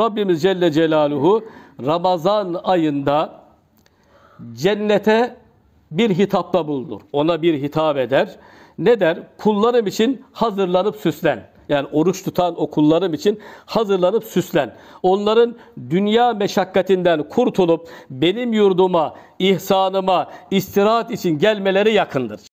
Rabbimiz Celle Celaluhu Ramazan ayında cennete bir hitapta bulunur. Ona bir hitap eder. Ne der? Kullarım için hazırlanıp süslen. Yani oruç tutan o kullarım için hazırlanıp süslen. Onların dünya meşakkatinden kurtulup benim yurduma, ihsanıma, istirahat için gelmeleri yakındır.